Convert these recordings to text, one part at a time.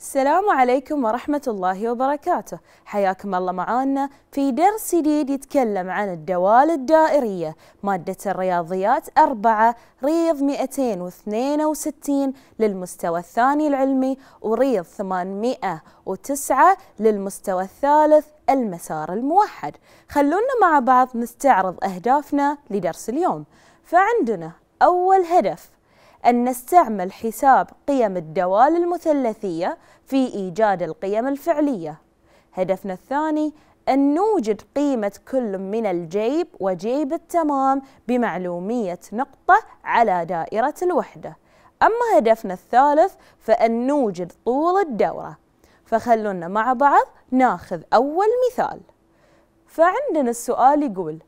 السلام عليكم ورحمة الله وبركاته حياكم الله معانا في درس جديد يتكلم عن الدوال الدائرية مادة الرياضيات أربعة ريض 262 للمستوى الثاني العلمي وريض 809 للمستوى الثالث المسار الموحد خلونا مع بعض نستعرض أهدافنا لدرس اليوم فعندنا أول هدف أن نستعمل حساب قيم الدوال المثلثية في إيجاد القيم الفعلية هدفنا الثاني أن نوجد قيمة كل من الجيب وجيب التمام بمعلومية نقطة على دائرة الوحدة أما هدفنا الثالث فأن نوجد طول الدورة فخلونا مع بعض ناخذ أول مثال فعندنا السؤال يقول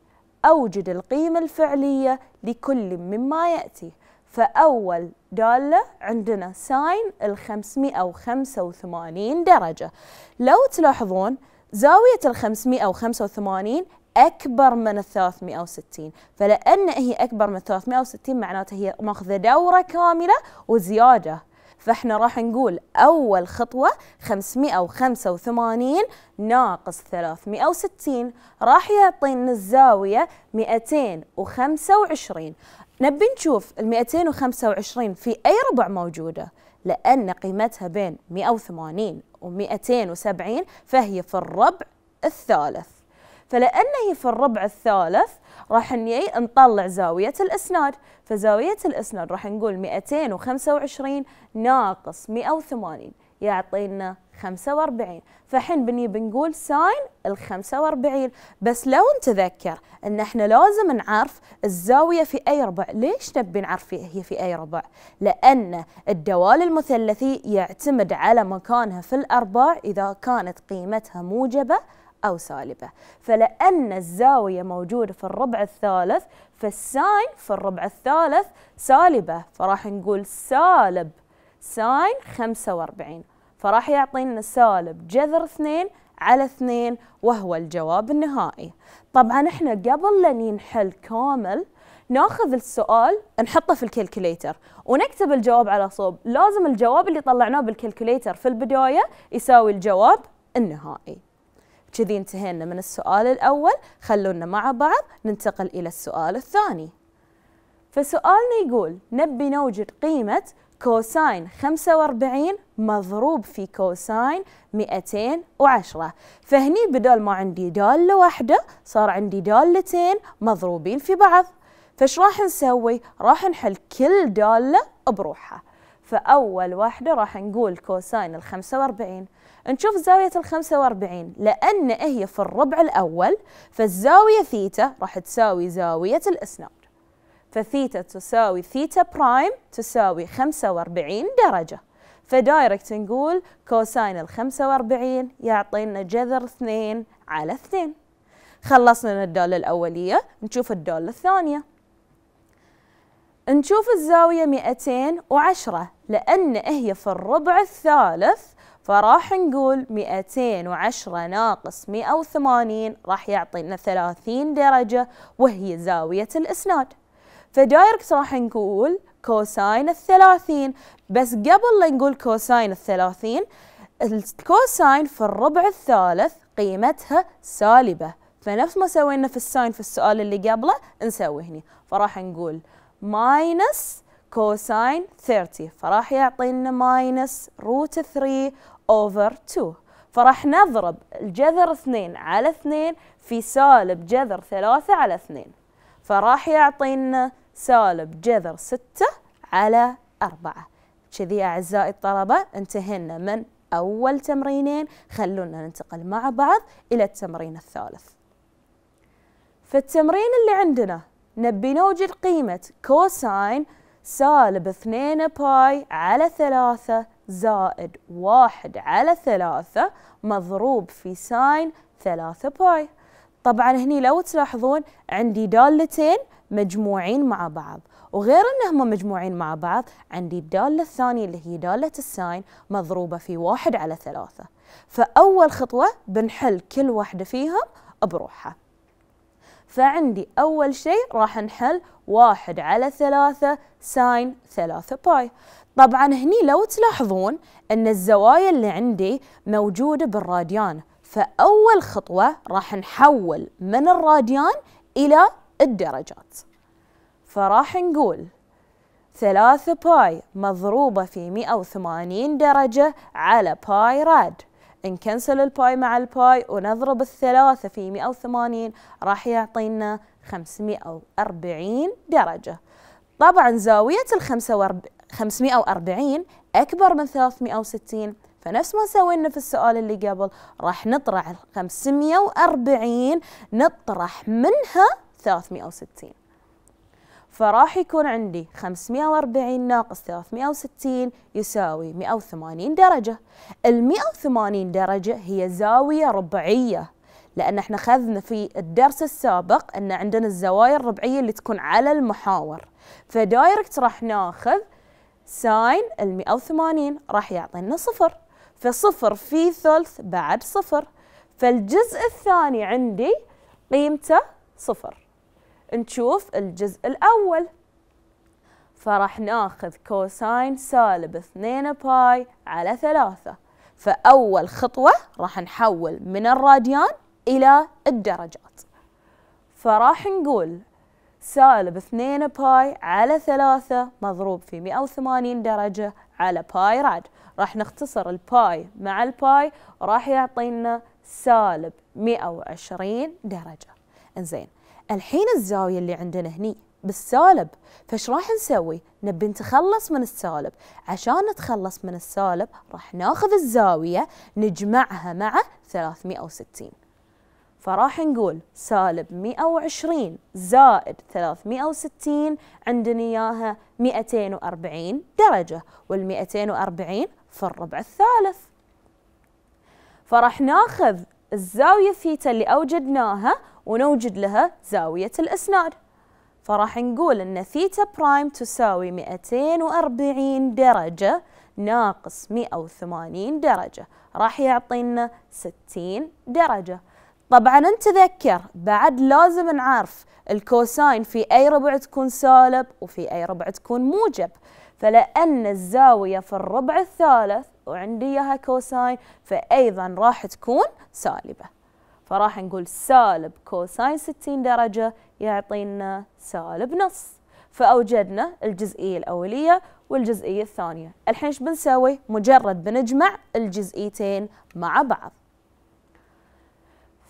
أوجد القيمة الفعلية لكل مما يأتي فأول دالة عندنا ساين ال 585 درجة لو تلاحظون زاوية ال 585 أكبر من ال 360 فلأن هي أكبر من 360 معناته هي ماخذة دورة كاملة وزيادة فاحنا راح نقول أول خطوة 585 ناقص 360 راح يعطينا الزاوية 225 نبي نشوف ال 225 في أي ربع موجودة لأن قيمتها بين 180 و 270 فهي في الربع الثالث فلأن هي في الربع الثالث راح نطلع زاوية الإسناد فزاوية الإسناد راح نقول 225 ناقص 180 يعطينا 45 فحين بني بنقول ساين ال 45 بس لو نتذكر ان احنا لازم نعرف الزاوية في اي ربع ليش نبي نعرف هي في اي ربع لان الدوال المثلثي يعتمد على مكانها في الارباع اذا كانت قيمتها موجبة أو سالبة فلأن الزاوية موجودة في الربع الثالث فالساين في الربع الثالث سالبة فراح نقول سالب ساين 45 فراح يعطينا سالب جذر اثنين على اثنين وهو الجواب النهائي طبعا احنا قبل لن ينحل كامل ناخذ السؤال نحطه في الكالكوليتر ونكتب الجواب على صوب لازم الجواب اللي طلعناه بالكالكوليتر في البداية يساوي الجواب النهائي كذي انتهينا من السؤال الأول خلونا مع بعض ننتقل إلى السؤال الثاني فسؤالنا يقول نبي نوجد قيمة كوساين 45 مضروب في كوساين 210 فهني بدل ما عندي دالة واحدة صار عندي دالتين مضروبين في بعض فش راح نسوي؟ راح نحل كل دالة بروحها فأول واحدة راح نقول كوساين ال 45 نشوف زاوية ال 45 لأن هي في الربع الأول فالزاوية ثيتا راح تساوي زاوية الأسنان فثيتا تساوي ثيتا برايم تساوي 45 درجة فدايركت نقول كوساين ال 45 يعطينا جذر 2 على 2 خلصنا الدالة الأولية نشوف الدالة الثانية نشوف الزاوية 210 لأن هي في الربع الثالث فراح نقول 210 ناقص 180 راح يعطينا 30 درجة وهي زاوية الإسناد فدايركت راح نقول كوساين الثلاثين بس قبل لا نقول كوساين الثلاثين الكوساين في الربع الثالث قيمتها سالبة فنفس ما سوينا في الساين في السؤال اللي قبله نسوي هني فراح نقول ماينس كوساين 30 فراح يعطينا ماينس روت 3 اوفر 2 فراح نضرب الجذر 2 على 2 في سالب جذر 3 على 2 فراح يعطينا سالب جذر 6 على 4 كذي أعزائي الطلبة انتهينا من أول تمرينين خلونا ننتقل مع بعض إلى التمرين الثالث فالتمرين اللي عندنا نبي نوجد قيمة كوساين سالب 2 باي على 3 زائد 1 على 3 مضروب في ساين 3 باي طبعا هني لو تلاحظون عندي دالتين مجموعين مع بعض وغير انهم مجموعين مع بعض عندي الدالة الثانية اللي هي دالة الساين مضروبة في واحد على ثلاثة فأول خطوة بنحل كل واحدة فيهم بروحها فعندي أول شيء راح نحل واحد على ثلاثة ساين ثلاثة باي طبعا هني لو تلاحظون أن الزوايا اللي عندي موجودة بالراديان فأول خطوة راح نحول من الراديان إلى الدرجات فراح نقول ثلاثة باي مضروبة في 180 درجة على باي راد نكنسل الباي مع الباي ونضرب الثلاثة في 180 راح يعطينا 540 درجة طبعا زاوية ال 540 أكبر من 360 فنفس ما سوينا في السؤال اللي قبل راح نطرح 540 نطرح منها 360 فراح يكون عندي 540 ناقص 360 يساوي 180 درجة ال 180 درجة هي زاوية ربعية لأن احنا خذنا في الدرس السابق أن عندنا الزوايا الربعية اللي تكون على المحاور فدايركت راح ناخذ ساين ال 180 راح يعطينا صفر فصفر في ثلث بعد صفر فالجزء الثاني عندي قيمته صفر نشوف الجزء الأول فراح ناخذ كوساين سالب 2 باي على ثلاثة فأول خطوة راح نحول من الراديان إلى الدرجات فراح نقول سالب 2 باي على 3 مضروب في 180 درجة على باي راد راح نختصر الباي مع الباي راح يعطينا سالب 120 درجة انزين الحين الزاوية اللي عندنا هني بالسالب فش راح نسوي نبي نتخلص من السالب عشان نتخلص من السالب راح ناخذ الزاوية نجمعها مع 360 فراح نقول سالب 120 زائد 360 عندنا إياها 240 درجة وال 240 في الربع الثالث فراح ناخذ الزاوية ثيتا اللي أوجدناها ونوجد لها زاوية الإسناد فراح نقول أن ثيتا برايم تساوي 240 درجة ناقص 180 درجة راح يعطينا 60 درجة طبعا نتذكر بعد لازم نعرف الكوساين في اي ربع تكون سالب وفي اي ربع تكون موجب فلان الزاويه في الربع الثالث وعندي اياها كوساين فايضا راح تكون سالبه فراح نقول سالب كوساين 60 درجه يعطينا سالب نص فاوجدنا الجزئيه الاوليه والجزئيه الثانيه الحين ايش بنسوي مجرد بنجمع الجزئيتين مع بعض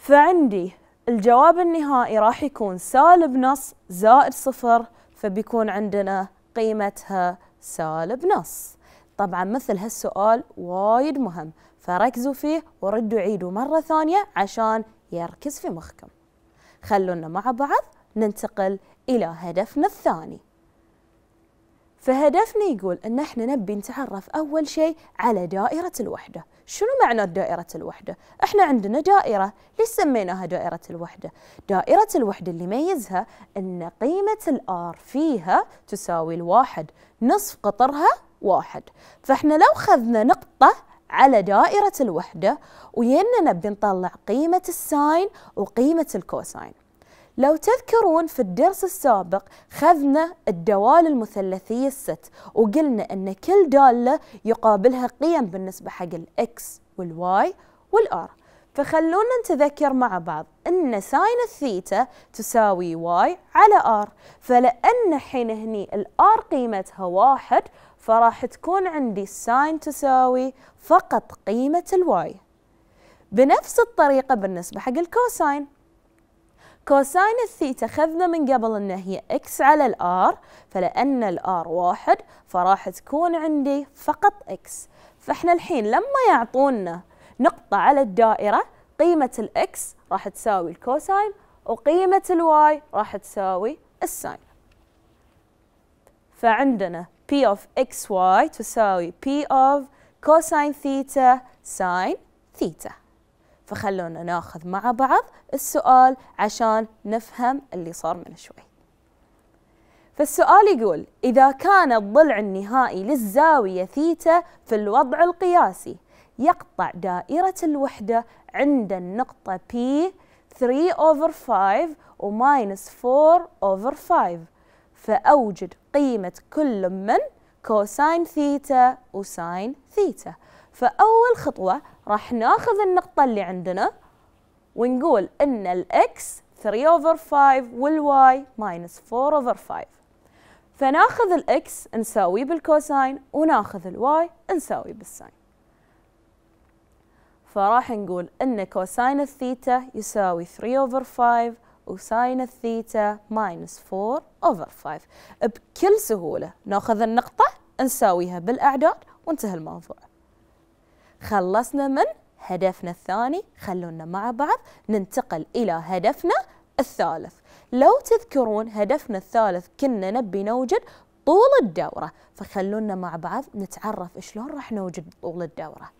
فعندي الجواب النهائي راح يكون سالب نص زائد صفر فبيكون عندنا قيمتها سالب نص طبعا مثل هالسؤال وايد مهم فركزوا فيه وردوا عيدوا مرة ثانية عشان يركز في مخكم خلونا مع بعض ننتقل إلى هدفنا الثاني فهدفنا يقول ان احنا نبي نتعرف اول شيء على دائره الوحده شنو معنى دائرة الوحدة؟ احنا عندنا دائرة، ليش سميناها دائرة الوحدة؟ دائرة الوحدة اللي يميزها ان قيمة الار فيها تساوي الواحد، نصف قطرها واحد، فاحنا لو خذنا نقطة على دائرة الوحدة وينا نبي نطلع قيمة الساين وقيمة الكوساين. لو تذكرون في الدرس السابق خذنا الدوال المثلثية الست وقلنا أن كل دالة يقابلها قيم بالنسبة حق الإكس والواي والآر فخلونا نتذكر مع بعض أن ساين الثيتا تساوي واي على آر فلأن حين هني الآر قيمتها واحد فراح تكون عندي الساين تساوي فقط قيمة الواي بنفس الطريقة بالنسبة حق الكوساين كوساين الثيتا خذنا من قبل أن هي إكس على الآر فلأن الآر واحد فراح تكون عندي فقط إكس فإحنا الحين لما يعطونا نقطة على الدائرة قيمة x راح تساوي الكوساين وقيمة الواي راح تساوي الساين فعندنا P of XY تساوي P of كوساين ثيتا ساين ثيتا فخلونا ناخذ مع بعض السؤال عشان نفهم اللي صار من شوي فالسؤال يقول إذا كان الضلع النهائي للزاوية ثيتا في الوضع القياسي يقطع دائرة الوحدة عند النقطة P 3 over 5 وماينس 4 over 5 فأوجد قيمة كل من كوساين ثيتا وساين ثيتا فأول خطوة راح ناخذ النقطة اللي عندنا ونقول إن الـ x 3 over 5 والـ y minus 4 over 5 فناخذ الـ x نساويه بالكوساين وناخذ الـ y نساويه بالساين فراح نقول إن كوساين الثيتا يساوي 3 over 5 وساين الثيتا minus 4 over 5 بكل سهولة ناخذ النقطة نساويها بالأعداد وانتهى الموضوع خلصنا من هدفنا الثاني خلونا مع بعض ننتقل إلى هدفنا الثالث لو تذكرون هدفنا الثالث كنا نبي نوجد طول الدورة فخلونا مع بعض نتعرف شلون راح نوجد طول الدورة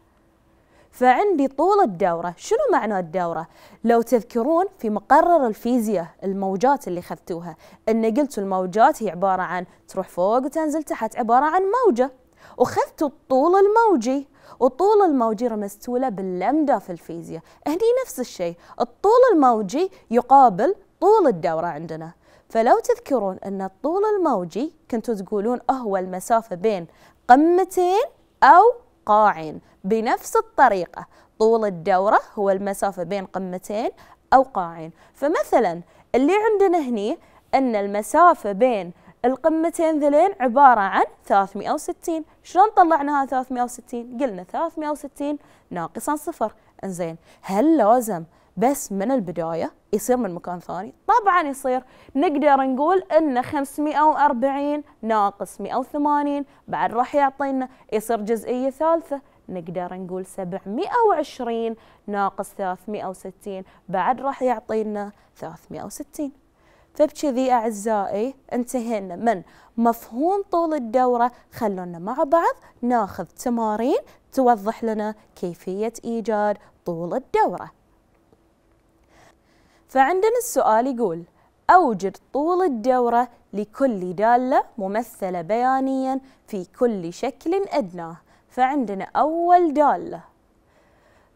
فعندي طول الدورة شنو معنى الدورة؟ لو تذكرون في مقرر الفيزياء الموجات اللي خذتوها أن قلتوا الموجات هي عبارة عن تروح فوق وتنزل تحت عبارة عن موجة وخذت الطول الموجي والطول الموجي رمزت له باللمدة في الفيزياء هني نفس الشيء الطول الموجي يقابل طول الدورة عندنا فلو تذكرون أن الطول الموجي كنتوا تقولون أهو المسافة بين قمتين أو قاعين بنفس الطريقة طول الدورة هو المسافة بين قمتين أو قاعين فمثلا اللي عندنا هني أن المسافة بين القمتين ذلين عبارة عن 360 شلون طلعناها 360 قلنا 360 ناقصا صفر انزين هل لازم بس من البداية يصير من مكان ثاني طبعا يصير نقدر نقول ان 540 ناقص 180 بعد راح يعطينا يصير جزئية ثالثة نقدر نقول 720 ناقص 360 بعد راح يعطينا 360 فبكذي أعزائي انتهينا من مفهوم طول الدورة خلونا مع بعض ناخذ تمارين توضح لنا كيفية إيجاد طول الدورة فعندنا السؤال يقول أوجد طول الدورة لكل دالة ممثلة بيانيا في كل شكل أدناه فعندنا أول دالة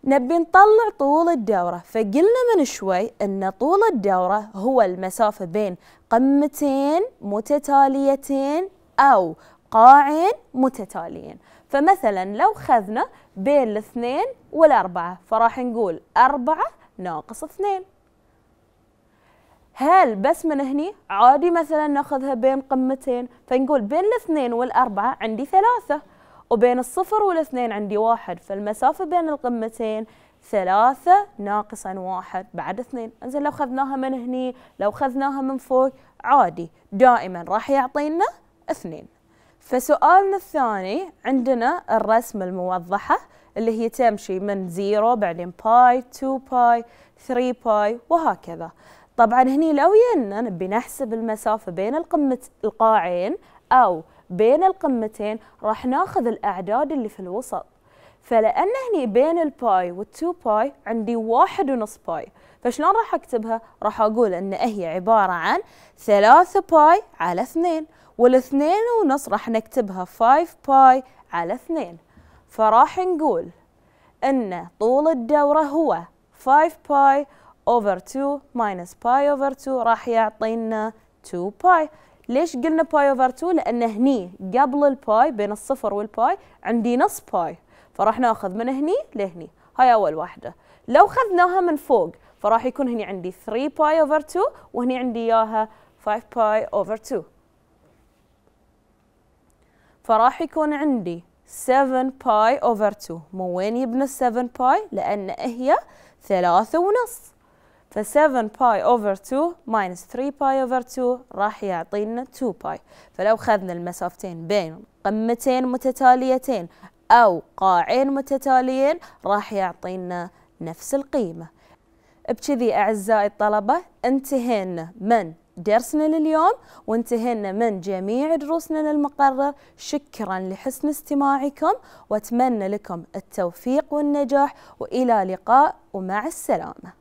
نبي نطلع طول الدورة فقلنا من شوي أن طول الدورة هو المسافة بين قمتين متتاليتين أو قاعين متتاليين فمثلا لو خذنا بين الاثنين والأربعة فراح نقول أربعة ناقص اثنين هل بس من هني عادي مثلا ناخذها بين قمتين فنقول بين الاثنين والأربعة عندي ثلاثة وبين الصفر والاثنين عندي واحد فالمسافة بين القمتين ثلاثة ناقصا واحد بعد اثنين انزين لو خذناها من هني لو خذناها من فوق عادي دائما راح يعطينا اثنين فسؤالنا الثاني عندنا الرسمة الموضحة اللي هي تمشي من زيرو بعدين باي 2 باي 3 باي وهكذا طبعا هني لو ينا نبي نحسب المسافة بين القمة القاعين أو بين القمتين راح ناخذ الأعداد اللي في الوسط فلأن هني بين الباي والتو باي عندي واحد ونص باي فشلون راح أكتبها؟ راح أقول أن هي عبارة عن ثلاثة باي على اثنين والاثنين ونص راح نكتبها 5 باي على اثنين فراح نقول أن طول الدورة هو 5 باي over 2 minus pi over 2 راح يعطينا 2 باي ليش قلنا باي اوفر 2 لان هني قبل الباي بين الصفر والباي عندي نص باي فراح ناخذ من هني لهني هاي اول واحده لو خذناها من فوق فراح يكون هني عندي 3 باي اوفر 2 وهني عندي اياها 5 باي اوفر 2 فراح يكون عندي 7 باي اوفر 2 مو وين يبنى 7 باي لان هي ثلاثة ونص ف 7 باي اوفر 2 ماينس 3 باي اوفر 2 راح يعطينا 2 باي فلو اخذنا المسافتين بين قمتين متتاليتين أو قاعين متتاليين راح يعطينا نفس القيمة بكذي أعزائي الطلبة انتهينا من درسنا لليوم وانتهينا من جميع دروسنا للمقرر شكرا لحسن استماعكم واتمنى لكم التوفيق والنجاح والى لقاء ومع السلامه